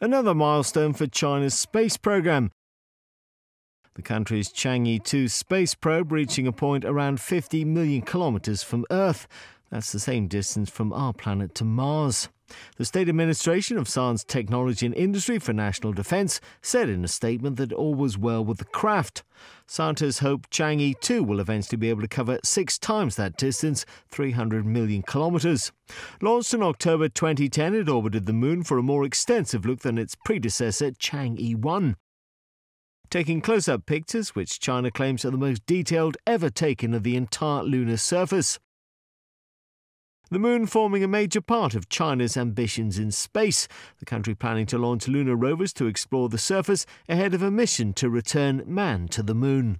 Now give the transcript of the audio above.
another milestone for China's space program. The country's Chang'e 2 space probe reaching a point around 50 million kilometers from Earth. That's the same distance from our planet to Mars. The State Administration of Science, Technology and Industry for National Defence said in a statement that all was well with the craft. Scientists hope Chang'e 2 will eventually be able to cover six times that distance, 300 million kilometres. Launched in October 2010, it orbited the moon for a more extensive look than its predecessor, Chang'e 1 taking close up pictures, which China claims are the most detailed ever taken of the entire lunar surface. The moon forming a major part of China's ambitions in space, the country planning to launch lunar rovers to explore the surface ahead of a mission to return man to the moon.